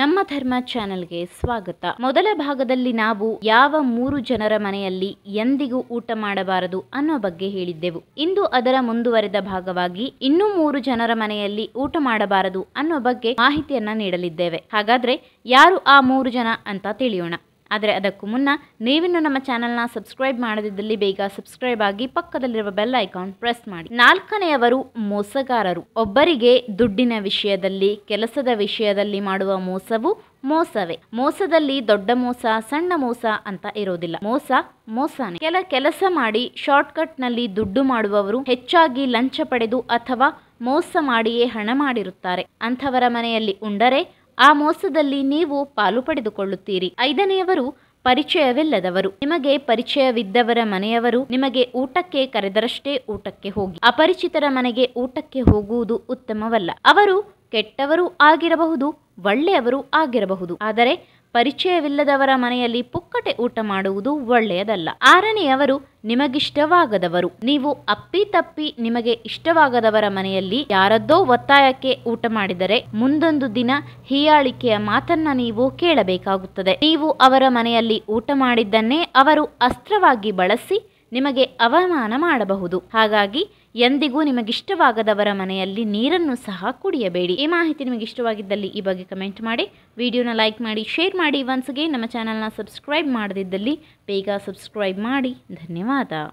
ನಮ್ಮ ಧರ್ಮ ಚಾನೆಲ್ಗೆ ಸ್ವಾಗತ ಮೊದಲ ಭಾಗದಲ್ಲಿ ನಾವು ಯಾವ ಮೂರು ಜನರ ಮನೆಯಲ್ಲಿ ಎಂದಿಗೂ ಊಟ ಮಾಡಬಾರದು ಅನ್ನೋ ಬಗ್ಗೆ ಹೇಳಿದ್ದೆವು ಇಂದು ಅದರ ಮುಂದುವರೆದ ಭಾಗವಾಗಿ ಇನ್ನೂ ಮೂರು ಜನರ ಮನೆಯಲ್ಲಿ ಊಟ ಮಾಡಬಾರದು ಅನ್ನೋ ಬಗ್ಗೆ ಮಾಹಿತಿಯನ್ನ ನೀಡಲಿದ್ದೇವೆ ಹಾಗಾದ್ರೆ ಯಾರು ಆ ಮೂರು ಜನ ಅಂತ ತಿಳಿಯೋಣ ಆದರೆ ಅದಕ್ಕೂ ಮುನ್ನ ನೀವಿನ್ನು ನಮ್ಮ ಚಾನೆಲ್ನ ಸಬ್ಸ್ಕ್ರೈಬ್ ಮಾಡದಿದ್ದಲ್ಲಿ ಬೇಗ ಸಬ್ಸ್ಕ್ರೈಬ್ ಆಗಿ ಪಕ್ಕದಲ್ಲಿರುವ ಬೆಲ್ ಐಕಾನ್ ಪ್ರೆಸ್ ಮಾಡಿ ನಾಲ್ಕನೆಯವರು ಮೋಸಗಾರರು ಒಬ್ಬರಿಗೆ ದುಡ್ಡಿನ ವಿಷಯದಲ್ಲಿ ಕೆಲಸದ ವಿಷಯದಲ್ಲಿ ಮಾಡುವ ಮೋಸವು ಮೋಸವೇ ಮೋಸದಲ್ಲಿ ದೊಡ್ಡ ಮೋಸ ಸಣ್ಣ ಮೋಸ ಅಂತ ಇರೋದಿಲ್ಲ ಮೋಸ ಮೋಸನೇ ಕೆಲ ಕೆಲಸ ಮಾಡಿ ಶಾರ್ಟ್ ಕಟ್ ನಲ್ಲಿ ದುಡ್ಡು ಮಾಡುವವರು ಹೆಚ್ಚಾಗಿ ಲಂಚ ಪಡೆದು ಅಥವಾ ಮೋಸ ಮಾಡಿಯೇ ಹಣ ಮಾಡಿರುತ್ತಾರೆ ಅಂಥವರ ಮನೆಯಲ್ಲಿ ಉಂಡರೆ ಆ ಮೋಸದಲ್ಲಿ ನೀವು ಪಾಲು ಪಡೆದುಕೊಳ್ಳುತ್ತೀರಿ ಐದನೆಯವರು ಪರಿಚಯವಿಲ್ಲದವರು ನಿಮಗೆ ಪರಿಚಯವಿದ್ದವರ ಮನೆಯವರು ನಿಮಗೆ ಊಟಕ್ಕೆ ಕರೆದರಷ್ಟೇ ಊಟಕ್ಕೆ ಹೋಗಿ ಅಪರಿಚಿತರ ಮನೆಗೆ ಊಟಕ್ಕೆ ಹೋಗುವುದು ಉತ್ತಮವಲ್ಲ ಅವರು ಕೆಟ್ಟವರೂ ಆಗಿರಬಹುದು ಒಳ್ಳೆಯವರು ಆಗಿರಬಹುದು ಆದರೆ ಪರಿಚಯವಿಲ್ಲದವರ ಮನೆಯಲ್ಲಿ ಪುಕ್ಕಟೆ ಊಟ ಮಾಡುವುದು ಒಳ್ಳೆಯದಲ್ಲ ಆರನೆಯವರು ನಿಮಗಿಷ್ಟವಾಗದವರು ನೀವು ಅಪ್ಪಿ ತಪ್ಪಿ ನಿಮಗೆ ಇಷ್ಟವಾಗದವರ ಮನೆಯಲ್ಲಿ ಯಾರದ್ದೋ ಒತ್ತಾಯಕ್ಕೆ ಊಟ ಮಾಡಿದರೆ ಮುಂದೊಂದು ದಿನ ಹೀಯಾಳಿಕೆಯ ಮಾತನ್ನ ನೀವು ಕೇಳಬೇಕಾಗುತ್ತದೆ ನೀವು ಅವರ ಮನೆಯಲ್ಲಿ ಊಟ ಮಾಡಿದ್ದನ್ನೇ ಅವರು ಅಸ್ತ್ರವಾಗಿ ಬಳಸಿ ನಿಮಗೆ ಅವಮಾನ ಮಾಡಬಹುದು ಹಾಗಾಗಿ ಎಂದಿಗೂ ನಿಮಗಿಷ್ಟವಾಗದವರ ಮನೆಯಲ್ಲಿ ನೀರನ್ನು ಸಹ ಕುಡಿಯಬೇಡಿ ಈ ಮಾಹಿತಿ ನಿಮಗೆ ಇಷ್ಟವಾಗಿದ್ದಲ್ಲಿ ಈ ಬಗ್ಗೆ ಕಮೆಂಟ್ ಮಾಡಿ ವಿಡಿಯೋನ ಲೈಕ್ ಮಾಡಿ ಶೇರ್ ಮಾಡಿ ಒನ್ಸ್ಗೆ ನಮ್ಮ ಚಾನಲ್ನ ಸಬ್ಸ್ಕ್ರೈಬ್ ಮಾಡದಿದ್ದಲ್ಲಿ ಬೇಗ ಸಬ್ಸ್ಕ್ರೈಬ್ ಮಾಡಿ ಧನ್ಯವಾದ